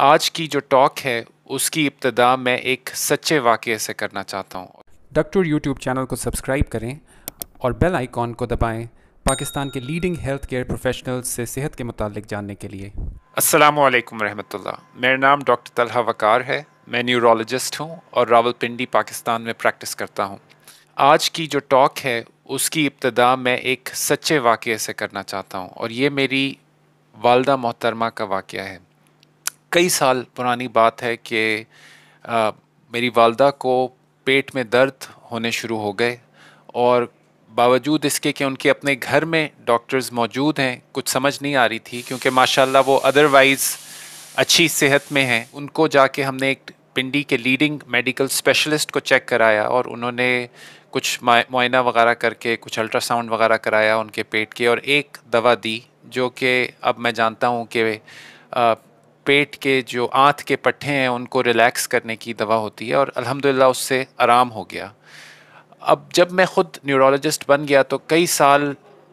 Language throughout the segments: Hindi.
आज की जो टॉक है उसकी इब्तदा मैं एक सच्चे वाक़े से करना चाहता हूँ डॉक्टर यूट्यूब चैनल को सब्सक्राइब करें और बेल आइकॉन को दबाएं पाकिस्तान के लीडिंग हेल्थ केयर प्रोफेशनल से सेहत के मुतालिक जानने के लिए अस्सलाम वालेकुम रहमतुल्लाह मेरा नाम डॉक्टर तलहा वकार है मैं न्यूरोलॉजिस्ट हूँ और रावलपिंडी पाकिस्तान में प्रैक्टिस करता हूँ आज की जो टॉक है उसकी इब्तदा मैं एक सच्चे वाक़े से करना चाहता हूँ और ये मेरी वालदा मोहतरमा का वाक़ है कई साल पुरानी बात है कि मेरी वालदा को पेट में दर्द होने शुरू हो गए और बावजूद इसके कि उनके अपने घर में डॉक्टर्स मौजूद हैं कुछ समझ नहीं आ रही थी क्योंकि माशाल्लाह वो अदरवाइज़ अच्छी सेहत में हैं उनको जाके हमने एक पिंडी के लीडिंग मेडिकल स्पेशलिस्ट को चेक कराया और उन्होंने कुछ मुआयना वगैरह करके कुछ अल्ट्रासाउंड वगैरह कराया उनके पेट के और एक दवा दी जो कि अब मैं जानता हूँ कि पेट के जो आँत के पट्ठे हैं उनको रिलैक्स करने की दवा होती है और अल्हम्दुलिल्लाह उससे आराम हो गया अब जब मैं ख़ुद न्यूरोलॉजिस्ट बन गया तो कई साल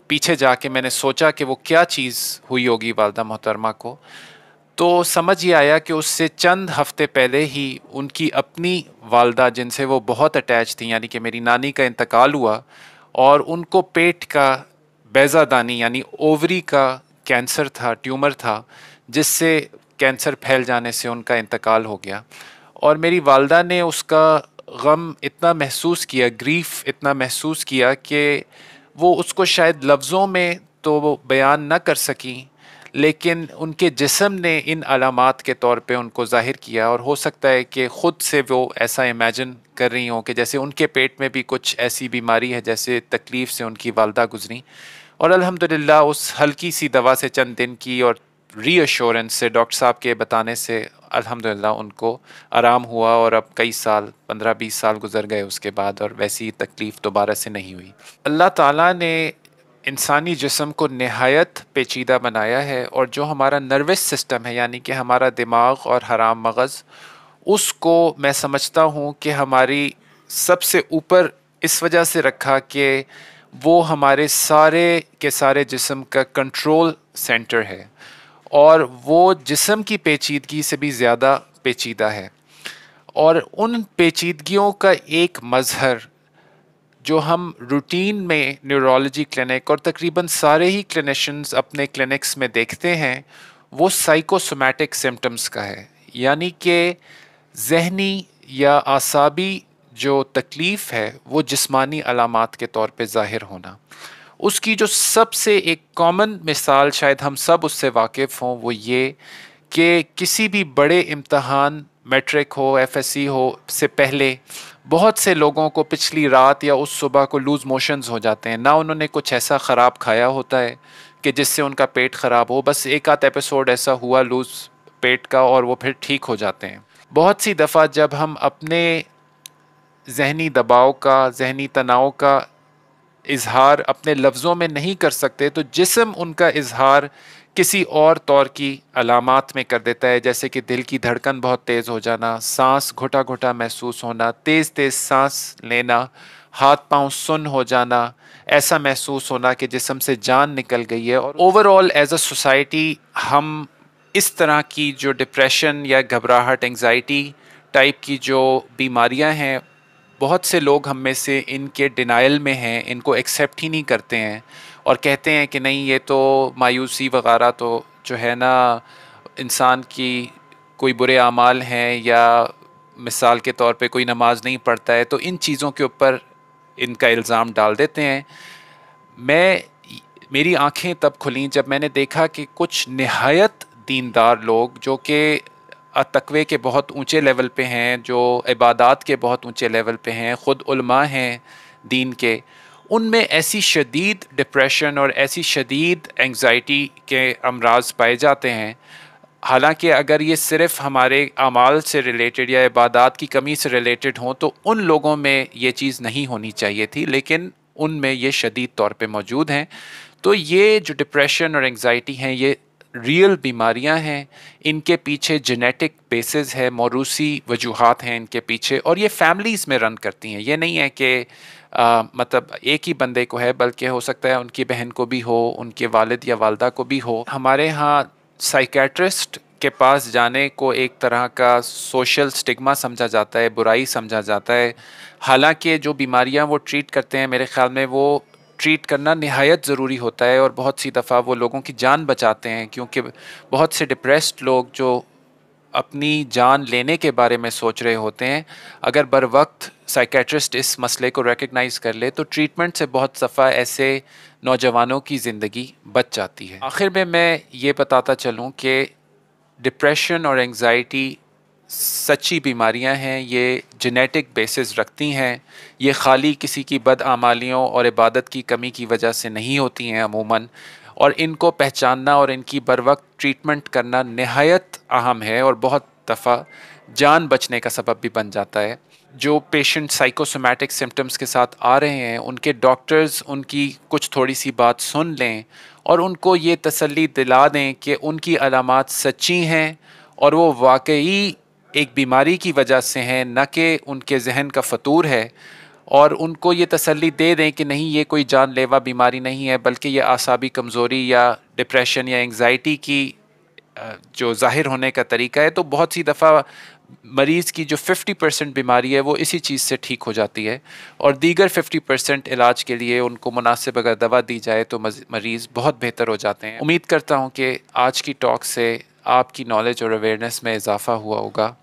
पीछे जाके मैंने सोचा कि वो क्या चीज़ हुई होगी वालदा मोहतरमा को तो समझ ये आया कि उससे चंद हफ्ते पहले ही उनकी अपनी वालदा जिनसे वो बहुत अटैच थी यानी कि मेरी नानी का इंतकाल हुआ और उनको पेट का बैज़ादानी यानी ओवरी का कैंसर था ट्यूमर था जिससे कैंसर फैल जाने से उनका इंतकाल हो गया और मेरी वालदा ने उसका गम इतना महसूस किया ग्रीफ इतना महसूस किया कि वो उसको शायद लफ्ज़ों में तो वो बयान ना कर सकी लेकिन उनके जिसम ने इन अलामत के तौर पे उनको ज़ाहिर किया और हो सकता है कि ख़ुद से वो ऐसा इमेजिन कर रही हों कि जैसे उनके पेट में भी कुछ ऐसी बीमारी है जैसे तकलीफ़ से उनकी वालदा गुजरी और अलहमदिल्ला उस हल्की सी दवा से चंद दिन की और रीअश्योरेंस से डॉक्टर साहब के बताने से अल्हम्दुलिल्लाह उनको आराम हुआ और अब कई साल पंद्रह बीस साल गुजर गए उसके बाद और वैसी तकलीफ़ दोबारा से नहीं हुई अल्लाह ताला ने इंसानी जिसम को नहायत पेचीदा बनाया है और जो हमारा नर्वस सिस्टम है यानी कि हमारा दिमाग और हराम मगज़ उसको मैं समझता हूँ कि हमारी सबसे ऊपर इस वजह से रखा कि वो हमारे सारे के सारे जिसम का कंट्रोल सेंटर है और वो जिसम की पेचीदगी से भी ज़्यादा पेचीदा है और उन पेचीदगियों का एक मज़हर जो हम रूटीन में न्यूरोलॉजी क्लिनिक और तकरीबन सारे ही क्लिनिशंस अपने क्लिनिक्स में देखते हैं वो साइकोसोमैटिक सिम्टम्स का है यानी कि जहनी या आसाबी जो तकलीफ़ है वो जिस्मानी अलामत के तौर पे ज़ाहिर होना उसकी जो सबसे एक कॉमन मिसाल शायद हम सब उससे वाकिफ़ हों वो ये कि किसी भी बड़े इम्तहान मेट्रिक हो एफएससी हो से पहले बहुत से लोगों को पिछली रात या उस सुबह को लूज़ मोशंस हो जाते हैं ना उन्होंने कुछ ऐसा ख़राब खाया होता है कि जिससे उनका पेट ख़राब हो बस एक आध एपिसोड ऐसा हुआ लूज़ पेट का और वो फिर ठीक हो जाते हैं बहुत सी दफ़ा जब हम अपने जहनी दबाव का जहनी तनाव का इजहार अपने लफ्ज़ों में नहीं कर सकते तो जिसम उनका इजहार किसी और तौर की अलामत में कर देता है जैसे कि दिल की धड़कन बहुत तेज़ हो जाना सांस घुटा घुटा महसूस होना तेज़ तेज़ सांस लेना हाथ पांव सुन हो जाना ऐसा महसूस होना कि जिसम से जान निकल गई है और ओवरऑल एज अ सोसाइटी हम इस तरह की जो डिप्रेशन या घबराहट एंगजाइटी टाइप की जो बीमारियां हैं बहुत से लोग हम में से इनके डिनाइल में हैं इनको एक्सेप्ट ही नहीं करते हैं और कहते हैं कि नहीं ये तो मायूसी वगैरह तो जो है ना इंसान की कोई बुरे अमाल हैं या मिसाल के तौर पे कोई नमाज नहीं पढ़ता है तो इन चीज़ों के ऊपर इनका इल्ज़ाम डाल देते हैं मैं मेरी आँखें तब खुली जब मैंने देखा कि कुछ नहायत दीनदार लोग जो कि तकवे के बहुत ऊंचे लेवल पे हैं जो इबादत के बहुत ऊंचे लेवल पे हैं ख़ुद हैं दीन के उनमें ऐसी शदीद डिप्रेशन और ऐसी शदीद एंग्ज़ाइटी के अमराज पाए जाते हैं हालांकि अगर ये सिर्फ़ हमारे अमाल से रिलेटेड या इबादत की कमी से रिलेटेड हों तो उन लोगों में ये चीज़ नहीं होनी चाहिए थी लेकिन उनमें ये शदीद तौर पे मौजूद हैं तो ये जो डिप्रेशन और एंगज़ाइटी हैं ये रियल बीमारियां हैं इनके पीछे जेनेटिक बेसिस है मौरूसी वजूहत हैं इनके पीछे और ये फैमिलीज़ में रन करती हैं ये नहीं है कि मतलब एक ही बंदे को है बल्कि हो सकता है उनकी बहन को भी हो उनके वालिद या वालदा को भी हो हमारे यहाँ साइकेट्रिस्ट के पास जाने को एक तरह का सोशल स्टिग्मा समझा जाता है बुराई समझा जाता है हालांकि जो बीमारियां वो ट्रीट करते हैं मेरे ख़्याल में वो ट्रीट करना नहायत ज़रूरी होता है और बहुत सी दफ़ा वो लोगों की जान बचाते हैं क्योंकि बहुत से डिप्रेस्ड लोग जो अपनी जान लेने के बारे में सोच रहे होते हैं अगर बर वक्त साइकेट्रिस्ट इस मसले को रिकग्नाइज़ कर ले तो ट्रीटमेंट से बहुत सफ़ा ऐसे नौजवानों की ज़िंदगी बच जाती है आखिर में मैं ये बताता चलूँ कि डिप्रेशन और एंगजाइटी सच्ची बीमारियां हैं ये जेनेटिक बेसिस रखती हैं ये खाली किसी की बदआमालियों और इबादत की कमी की वजह से नहीं होती हैं अमूमन और इनको पहचानना और इनकी बर वक्त ट्रीटमेंट करना नहायत अहम है और बहुत दफ़ा जान बचने का सबब भी बन जाता है जो पेशेंट साइकोसोमेटिक सिम्टम्स के साथ आ रहे हैं उनके डॉक्टर्स उनकी कुछ थोड़ी सी बात सुन लें और उनको ये तसल्ली दिला दें कि उनकी अलामत सच्ची हैं और वो वाकई एक बीमारी की वजह से हैं न कि उनके जहन का फतूर है और उनको ये तसल्ली दे दें कि नहीं ये कोई जानलेवा बीमारी नहीं है बल्कि ये आसाबी कमज़ोरी या डिप्रेशन या एंगजाइटी की जो ज़ाहिर होने का तरीका है तो बहुत सी दफ़ा मरीज़ की जो 50 परसेंट बीमारी है वो इसी चीज़ से ठीक हो जाती है और दीगर 50 परसेंट इलाज के लिए उनको मुनासिब अगर दवा दी जाए तो मरीज़ बहुत बेहतर हो जाते हैं उम्मीद करता हूँ कि आज की टॉक से आपकी नॉलेज और अवेयरनेस में इजाफा हुआ होगा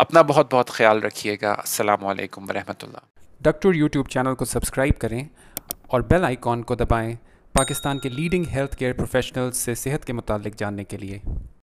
अपना बहुत बहुत ख्याल रखिएगा असल वरहमल्ला डॉक्टर यूट्यूब चैनल को सब्सक्राइब करें और बेल आइकॉन को दबाएं पाकिस्तान के लीडिंग हेल्थ केयर प्रोफेशनल्स से सेहत के मुतालिक जानने के लिए